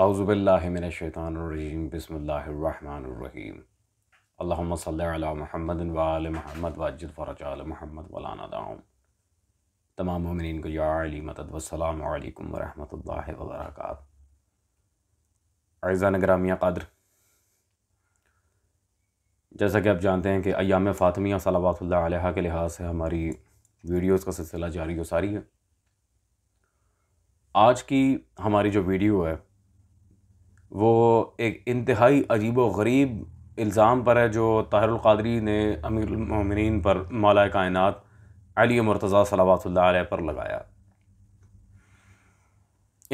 आउज़बिल्लिमिनशैतानरजीम बसमीम अल्लाम महमद वाल महमद वाजिद फ़रज महमद वलाना तमाम ममिन को याली मदद वसलम वरम वर्क अज़ान ग्रामिया कदर जैसा कि आप जानते हैं कि अयाम फ़ातमिया सलावात के लिहाज से हमारी वीडियोस का सिलसिला जारी व सारी है आज की हमारी जो वीडियो है वो एक इंतहाई अजीब व गरीब इल्ज़ाम पर है जो ताहिर क़ादरी ने अमीरमिन पर मौला कायनत अली मरतज़ा सलावा पर लगाया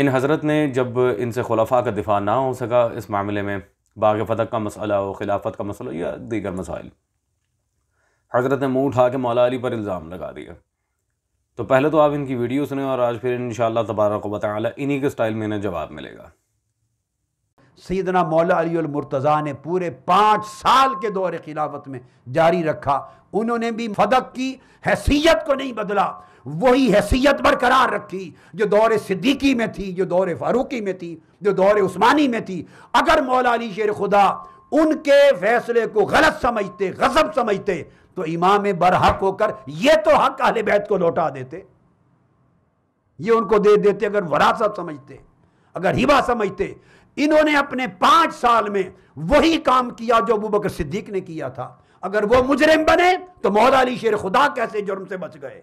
इन हज़रत ने जब इनसे खुलफा का दिफा ना हो सका इस मामले में बाग फतक का मसला हो खिलाफत का मसला या दीगर मसाइल हज़रत ने मुँह उठा के मौला अली पर इल्ज़ाम लगा दिया तो पहले तो आप इनकी वीडियो सुने और आज फिर इन शाला तबारक वाली इन्हीं के स्टाइल में इन्हें जवाब मिलेगा सैदना मौला मुर्तज़ा ने पूरे पाँच साल के दौर खिलाफत में जारी रखा उन्होंने भी फदक की हैसियत को नहीं बदला वही हैसियत बरकरार रखी जो दौरे सिद्दीकी में थी जो दौरे फारूकी में थी जो दौरे उस्मानी में थी अगर मौला अली शेर खुदा उनके फैसले को गलत समझते गजब समझते तो इमाम बरहक होकर यह तो हक अहल बैत को लौटा देते ये उनको दे देते अगर वरासत समझते अगर हिबा समझते इन्होंने अपने पांच साल में वही काम किया जो अबू बकर सिद्दीक ने किया था अगर वो मुजरिम बने तो मोहद अली शेर खुदा कैसे जुर्म से बच गए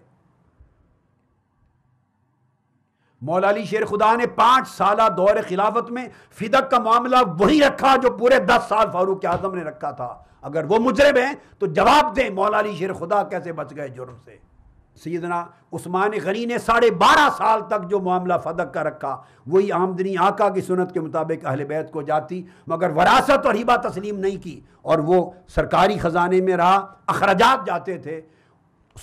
मौलाली शेर खुदा ने पांच साल दौर खिलाफत में फिदक का मामला वही रखा जो पूरे दस साल फारूक आजम ने रखा था अगर वो मुजरिम हैं तो जवाब दें मौलाली शेर खुदा कैसे बच गए जुर्म से सैदना उस्मान गनी ने साढ़े बारह साल तक जो मामला फदक का रखा वही आमदनी आका की सुनत के मुताबिक अहल बैत को जाती मगर वरासत और हिबा तस्लीम नहीं की और वो सरकारी ख़जाने में रहा अखराजात जाते थे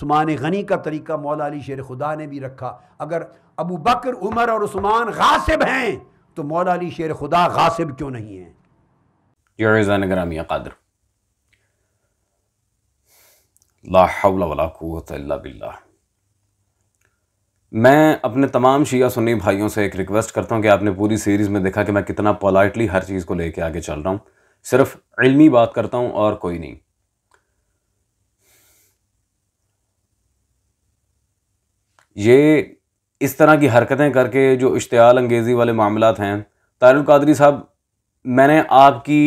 स्मान गनी का तरीका मौला अली शेर खुदा ने भी रखा अगर अबू बकर उमर और उस्मान गासिब हैं तो मौला अली शेर खुदा गासिब क्यों नहीं है ला हौला वला कुव्वत इल्ला बिल्लाह मैं अपने तमाम शिया सुन्नी भाइयों से एक रिक्वेस्ट करता हूँ कि आपने पूरी सीरीज़ में देखा कि मैं कितना पोलाइटली हर चीज़ को लेके आगे चल रहा हूँ सिर्फ इल्मी बात करता हूँ और कोई नहीं ये इस तरह की हरकतें करके जो इश्तियाल अंगेज़ी वाले मामला हैं तारुल कादरी साहब मैंने आपकी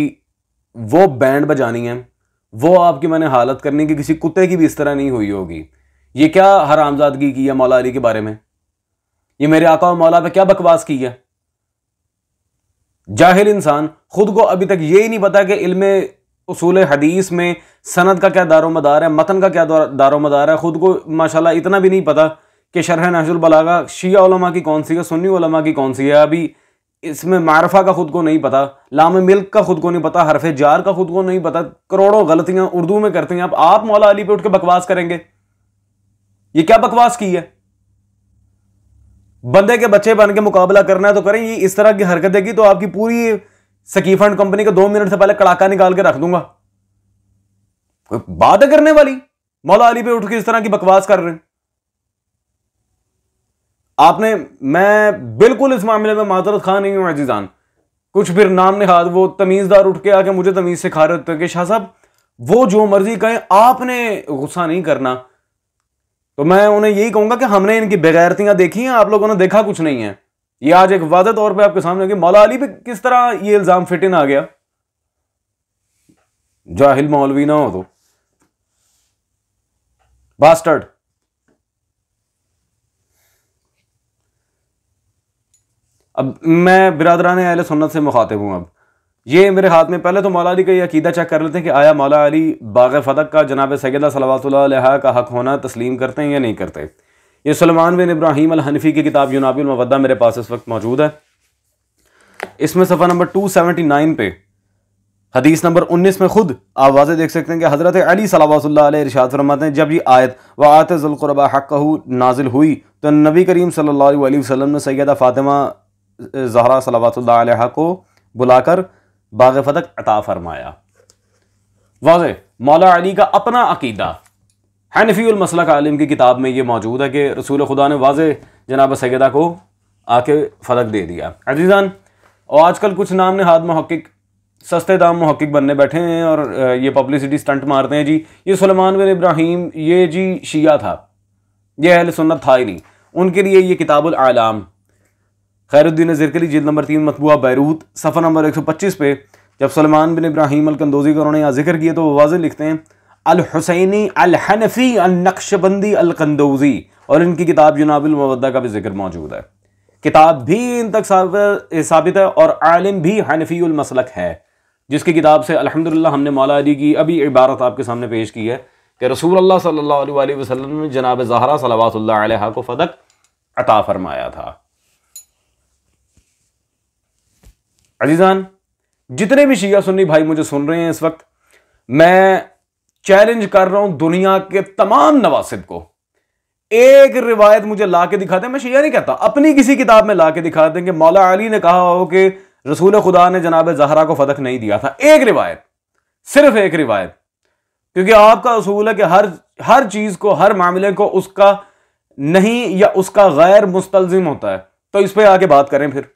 वो बैंड बजानी है वो आपकी मैंने हालत करनी कि किसी कुत्ते की भी इस तरह नहीं हुई होगी ये क्या हरामजादगी की है मौला अली के बारे में ये मेरे आका और मौला पे क्या बकवास की है जाहिल इंसान खुद को अभी तक ये ही नहीं पता कि इलम उसूल हदीस में सनद का क्या दारो मदार है मतन का क्या दारो मदार है खुद को माशाल्लाह इतना भी नहीं पता कि शरह नशुलबलागा शिया उलमा की कौन सी है सुन्नी उलमा की कौन सी है अभी इसमें मारफा का खुद को नहीं पता लाम मिल्क का खुद को नहीं पता हरफ जार का खुद को नहीं पता करोड़ों गलतियां उर्दू में करते हैं आप, आप मौला अली पे उठ के बकवास करेंगे ये क्या बकवास की है बंदे के बच्चे बन के मुकाबला करना है तो करें ये इस तरह की हरकत कि तो आपकी पूरी सकी फंड कंपनी का दो मिनट से पहले कड़ाका निकाल के रख दूंगा कोई बात है करने वाली मौला अली पे उठ के इस तरह की बकवास कर रहे हैं आपने मैं बिल्कुल इस मामले में माजरत खां नहीं हूं अजीजान कुछ फिर नाम ने हाथ वो तमीज़दार उठ के आके मुझे तमीज़ से खा रहे थे कि शाह साहब वो जो मर्जी कहें आपने गुस्सा नहीं करना तो मैं उन्हें यही कहूंगा कि हमने इनकी बेगैरतियां देखी हैं आप लोगों ने देखा कुछ नहीं है ये आज एक वादे तौर पे आपके सामने कि मौला अली पे किस तरह ये इल्ज़ाम फिट इन आ गया जाहिल मौलवी ना हो तो बास्टर्ड अब मैं बिरादरान अहल सुन्नत से मुखातिब हूं अब ये मेरे हाथ में पहले तो मौला अली का ये अकीदा चेक कर लेते हैं कि आया मौला अली बाग फतक का जनाब सैदा सलवा का हक होना तस्लीम करते हैं या नहीं करते ये सलमान बिन इब्राहिम अल हनफी की किताब यूनाबिलमवदा मेरे पास इस वक्त मौजूद है इसमें सफ़ा नंबर टू सेवेंटी नाइन पे हदीस नंबर उन्नीस में खुद आप वाजे देख सकते हैं कि हज़रत अली सलावल्ला इरशाद फरमाते हैं जब ये आयत व आयत ज़ुल्क़ुरबा हक़ नाजिल हुई तो नबी करीम सल्ला वसलम ने सैदा फ़ातिमा जहरा सलावतः को बुलाकर बाग फतक अता फरमाया वाज मौला अली का अपना अकीदा हैनफी मसला का आलिम की किताब में ये मौजूद है कि रसूल खुदा ने वाज जनाब सैदा को आके फलक दे दिया अजीज़ान और आजकल कुछ नाम ने हाथ महक्क सस्ते दाम महक्क बनने बैठे हैं और ये पब्लिसिटी स्टंट मारते हैं जी ये सलमान बिन इब्राहिम ये जी शिया था ये अहल सुन्नत था ही नहीं उनके लिए ये किताबुल आलाम खैरुद्दीन जिरकली जिल नंबर तीन मतबूआ बैरूत सफ़र नंबर एक सौ पच्चीस पे जब सलमान बिन इब्राहिम अलकंदोजी का उन्होंने यहाँ जिक्र किया तो वो वाज लिखते हैं अल हुसैनी अल हनफी अल नक्शबंदी अलकंदोजी और इनकी किताब जनाबुलमवदा का भी जिक्र मौजूद है किताब भी इन तक साबित है और आलिम भी हनफीमसलक है जिसकी किताब से अलहमदिल्ला हमने मौला अली की अभी इबारत आपके सामने पेश की है कि रसूल अल्लाह सल्लल्लाहु अलैहि वसल्लम ने जनाब जहरा सलावा को फ़दक अता फरमाया था अजीज़ान जितने भी शिया सुन्नी भाई मुझे सुन रहे हैं इस वक्त मैं चैलेंज कर रहा हूं दुनिया के तमाम नवासिब को एक रिवायत मुझे ला के दिखा दें मैं शिया नहीं कहता अपनी किसी किताब में ला के दिखा दें कि मौला अली ने कहा हो कि रसूल खुदा ने जनाब जहरा को फतक नहीं दिया था एक रिवायत सिर्फ एक रिवायत क्योंकि आपका असूल है कि हर हर चीज़ को हर मामले को उसका नहीं या उसका गैर मुस्तलजिम होता है तो इस पर आके बात करें फिर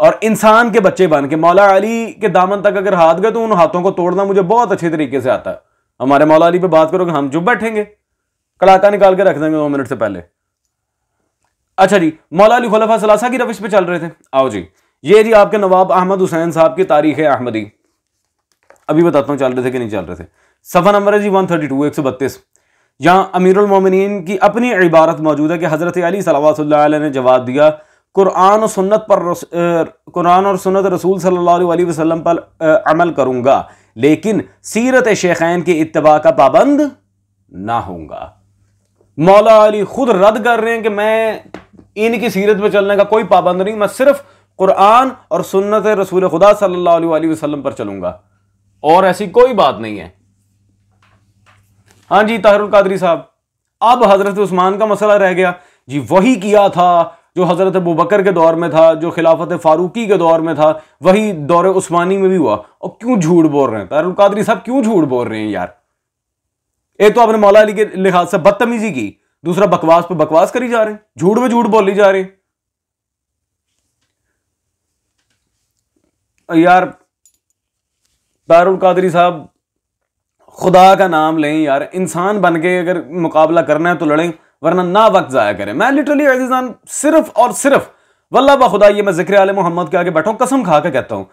और इंसान के बच्चे बन के मौला अली के दामन तक अगर हाथ गए तो उन हाथों को तोड़ना मुझे बहुत अच्छे तरीके से आता है हमारे मौला अली पे बात करोगे हम चुप बैठेंगे कलाता निकाल के रख देंगे दो मिनट से पहले अच्छा जी मौला अली खलफा सलासा की रविश पे चल रहे थे आओ जी ये जी आपके नवाब अहमद हुसैन साहब की तारीख अहमदी अभी बताता हूँ चल रहे थे कि नहीं चल रहे थे सफ़ा नंबर है जी वन थर्टी टू एक सौ बत्तीस यहाँ अमीरमिन की अपनी इबारत मौजूद है कि हज़रत अली सलावा ने जवाब दिया कुरान और सुन्नत पर कुरान और सुन्नत रसूल सल्लल्लाहु अलैहि वसल्लम पर अमल करूँगा लेकिन सीरत शेखैन के इतबा का पाबंद ना होगा मौला अली खुद रद्द कर रहे हैं कि मैं इनकी सीरत में चलने का कोई पाबंद नहीं मैं सिर्फ कुरान और सुन्नत रसूल खुदा सल्लल्लाहु अलैहि वसल्लम पर चलूंगा और ऐसी कोई बात नहीं है हाँ जी ताहरुल कादरी साहब अब हजरत उस्मान का मसला रह गया जी वही किया था जो हज़रत अबू के दौर में था जो खिलाफत फ़ारूकी के दौर में था वही दौर उस्मानी में भी हुआ और क्यों झूठ बोल रहे हैं तारुल साहब क्यों झूठ बोल रहे हैं यार ये तो आपने मौला अली के लिहाज से बदतमीजी की दूसरा बकवास पे बकवास करी जा रहे हैं झूठ में झूठ बोली जा रहे हैं यार तारुल कादरी साहब खुदा का नाम लें यार इंसान बन के अगर मुकाबला करना है तो लड़ें वरना ना वक्त ज़ाया करें मैं लिटरली अजीज़ान सिर्फ और सिर्फ वल्ला बखुदा ये मैं जिक्र आल मोहम्मद के आगे बैठा कसम खा के कहता हूँ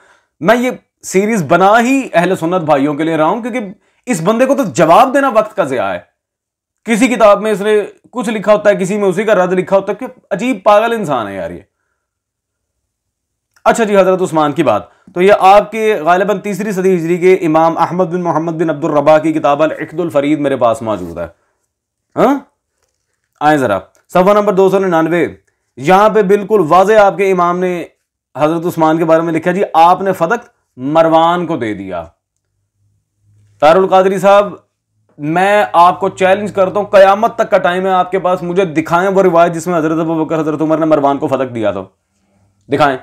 मैं ये सीरीज़ बना ही अहल सुन्नत भाइयों के लिए रहा हूँ क्योंकि इस बंदे को तो जवाब देना वक्त का जया है किसी किताब में इसने कुछ लिखा होता है किसी में उसी का रद्द लिखा होता है कि अजीब पागल इंसान है यार ये अच्छा जी हज़रत उस्मान की बात तो ये आपके गालिबा तीसरी सदी हिजरी के इमाम अहमद बिन मोहम्मद बिन अब्दुलरबा की किताब अल फरीद मेरे पास मौजूद है हा? आए ज़रा सफ़ा नंबर दो सौ निन्यानवे यहाँ पर बिल्कुल वाज आपके इमाम ने हज़रत उस्मान के बारे में लिखा जी आपने फतक मरवान को दे दिया तारुल कादरी साहब मैं आपको चैलेंज करता हूँ क़यामत तक का टाइम है आपके पास मुझे दिखाएं वो रिवायत जिसमें हज़रत बकर हज़रत उमर ने मरवान को फतक दिया था दिखाएं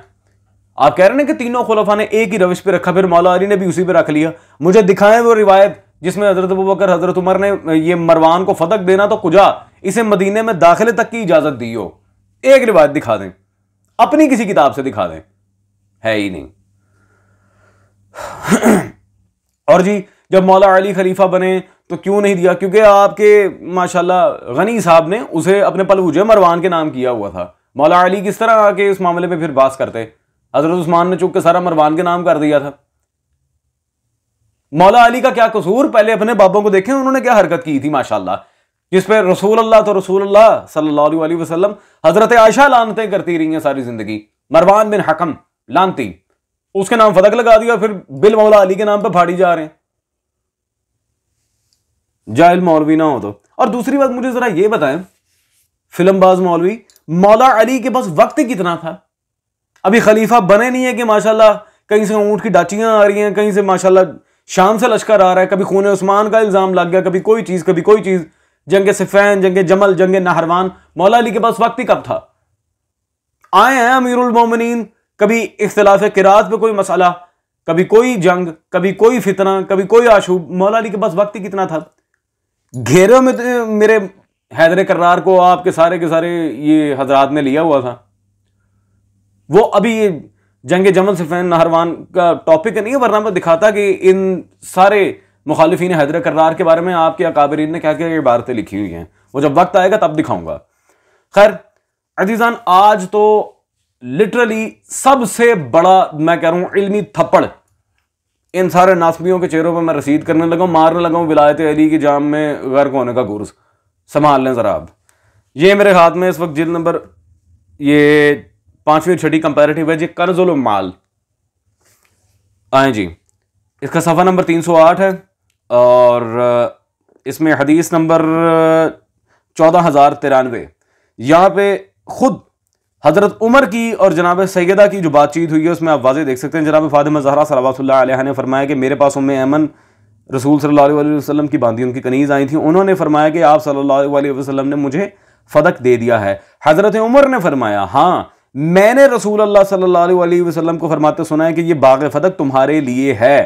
आप कह रहे हैं कि तीनों खुलफा ने एक ही रविश पे रखा फिर मौला अली ने भी उसी पे रख लिया मुझे दिखाएं वो रिवायत जिसमें हजरत बकर हजरत उमर ने ये मरवान को फतक देना तो कुजा इसे मदीने में दाखिले तक की इजाज़त दी हो एक रिवायत दिखा दें अपनी किसी किताब से दिखा दें है ही नहीं और जी जब मौला अली खलीफा बने तो क्यों नहीं दिया क्योंकि आपके माशाल्लाह गनी साहब ने उसे अपने पलवुजे मरवान के नाम किया हुआ था मौला अली किस तरह आके इस मामले में फिर बास करते हज़रत उस्मान ने चुप के सारा मरवान के नाम कर दिया था मौला अली का क्या कसूर पहले अपने बाबों को देखें उन्होंने क्या हरकत की थी माशाल्लाह जिसपे रसूल अल्लाह तो रसूल अल्लाह सल्लल्लाहु अलैहि वसल्लम हजरत आयशा लानते करती रही हैं सारी जिंदगी मरवान बिन हकम लानती उसके नाम फतक लगा दिया फिर बिल मौला अली के नाम पर फाड़ी जा रहे हैं जाहिल मौलवी ना हो तो और दूसरी बात मुझे जरा यह बताएं फिल्मबाज मौलवी मौला अली के पास वक्त कितना था अभी खलीफा बने नहीं है कि माशाल्लाह कहीं से ऊंट की डाचियां आ रही हैं कहीं से माशाल्लाह शाम से लश्कर आ रहा है कभी खून उस्मान का इल्ज़ाम लग गया कभी कोई चीज़ कभी कोई चीज़ जंग सिफैन जंग जमल जंगे नहरवान मौला अली के पास वक्त ही कब था आए हैं अमीरुल मोमिनीन कभी इख्तलाफ किरात पे कोई मसाला कभी कोई जंग कभी कोई फितना कभी कोई आशूब मौला अली के पास वक्त ही कितना था घेरे में तो, मेरे हैदर करार को आपके सारे के सारे ये हजरात ने लिया हुआ था वो अभी जंग जमल सिफैन नहरवान का टॉपिक नहीं है वरना मैं दिखाता कि इन सारे मुखालफी हैदर करार के बारे में आपके अकाबरीन ने क्या क्या इबारतें लिखी हुई हैं वो जब वक्त आएगा तब दिखाऊंगा खैर अजीज़ान आज तो लिटरली सबसे बड़ा मैं कह रहा हूं इलमी थप्पड़ इन सारे नासमियों के चेहरों पर मैं रसीद करने लगा मारने लगा हूं विलायत अली की जाम में गर्क होने का गुर्ज संभाल लें ज़रा आप ये मेरे हाथ में इस वक्त जिल नंबर ये पांचवी और छठी कंपेरेटिव है जी कर्जुल माल आए जी इसका सफ़ा नंबर तीन सौ आठ है और इसमें हदीस नंबर चौदह हज़ार तिरानवे यहाँ पर ख़ुद हज़रत उमर की और जनाब सैदा की जो बातचीत हुई है उसमें आप वाजे देख सकते हैं जनाब फ़ातिमा जहरा सलावतुल्ला ने फरमाया कि मेरे पास उम अमन रसूल सल्ला वसलम की बांधी उनकी कनीज़ आई थी उन्होंने फरमाया कि आप सल्ला वसलम ने मुझे फ़दक दे दिया है हज़रत उमर ने फरमाया हाँ मैंने रसूल अल्लाह सल्ला वसलम को फरमाते सुना है कि ये बाग फ़दक तुम्हारे लिए है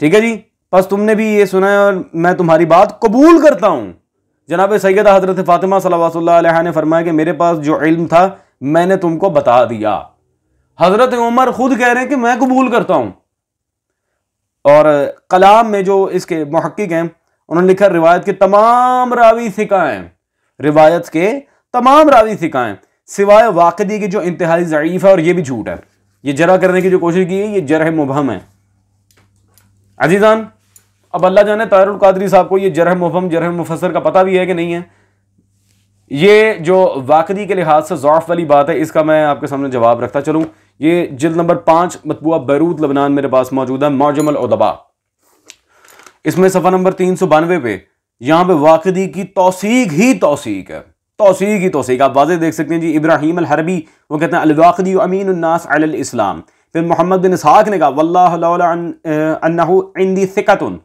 ठीक है जी बस तुमने भी ये सुना है और मैं तुम्हारी बात कबूल करता हूँ जनाब सैद हजरत फ़ातिमा सल्ला ने फरमाया कि मेरे पास जो इल्म था मैंने तुमको बता दिया हज़रत उमर ख़ुद कह रहे हैं कि मैं कबूल करता हूँ और कलाम में जो इसके महक्क हैं उन्होंने लिखा रिवायत के तमाम रावी सिकाएं रिवायत के तमाम रावी सिकाएँ सिवाय वाकदी की जो इंतहाई ज़यीफ़ है और ये भी झूठ है ये जरा करने की जो कोशिश की है ये जरह मुबहम है अजीज़ान अब अल्लाह जाने तारुल कादरी साहब को ये जरह मुफम जरह मुफसर का पता भी है कि नहीं है ये जो वाकदी के लिहाज से ज़ौफ़ वाली बात है इसका मैं आपके सामने जवाब रखता चलूँ ये जिल्द नंबर पाँच मतबूआ बैरूद लबनान मेरे पास मौजूद है मौजमल उदबा इसमें सफ़ा नंबर तीन सौ बानवे पे यहाँ पर वाकदी की तोसीक ही तोसीक है तोसीक ही तोसीक आप वाजे देख सकते हैं जी इब्राहिम हरबी वो कहते हैं अलवाकदी अमीन उन्नास अल इस्लाम फिर मोहम्मद बिन इसहाक ने कहा वल्ला इंदी सिकतुन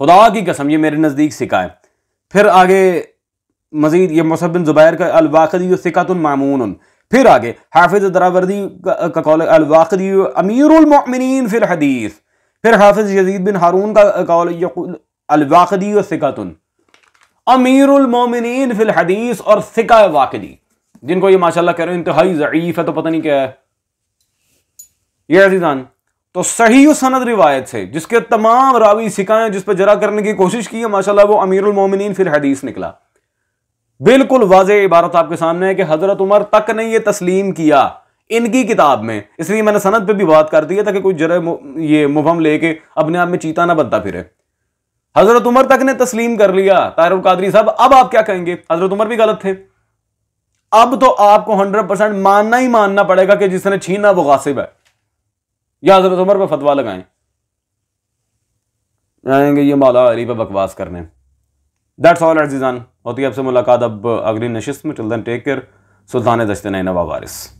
खुदा की कसम ये मेरे नज़दीक सिका है फिर आगे मजीद ये मौसफ ज़ुबैर का अलवाकदी सिकातमामून फिर आगे हाफिज़ दरावर्दी का, कौल अलवाकदी अमीरमिन फिर हदीस फिर हाफिज़ यजीद बिन हारून का कौल अलवाकदी सिकातन अमीरमिन फिल हदीस और सिका वाकदी जिनको ये माशाल्लाह कह रहे हो इंतहाई ज़ीफ़ है तो पता नहीं क्या है ये अजीज़ान तो सही सनद रिवायत से जिसके तमाम रावी सिकाएं जिस पर जरा करने की कोशिश की है माशाल्लाह वो अमीरुल मोमिनीन फिर हदीस निकला बिल्कुल वाज इबारत आपके सामने है कि हजरत उमर तक ने यह तस्लीम किया इनकी किताब में इसलिए मैंने सनद पे भी बात कर दी है ताकि कोई जरा ये मुहम लेके अपने आप में चीता ना बनता फिर हजरत उमर तक ने तस्लीम कर लिया तारुल कादरी साहब अब आप क्या कहेंगे हजरत उमर भी गलत थे अब तो आपको हंड्रेड परसेंट मानना ही मानना पड़ेगा कि जिसने छीना वो गासिब है या हजरत उमर पर फतवा लगाएं आएंगे ये मौला अली पर बकवास करने दैट्स ऑल अर्जीज़ान होती है आपसे मुलाकात अब अगली नशस्त में टिल देन टेक केयर सुल्तान दश्त नए वारिस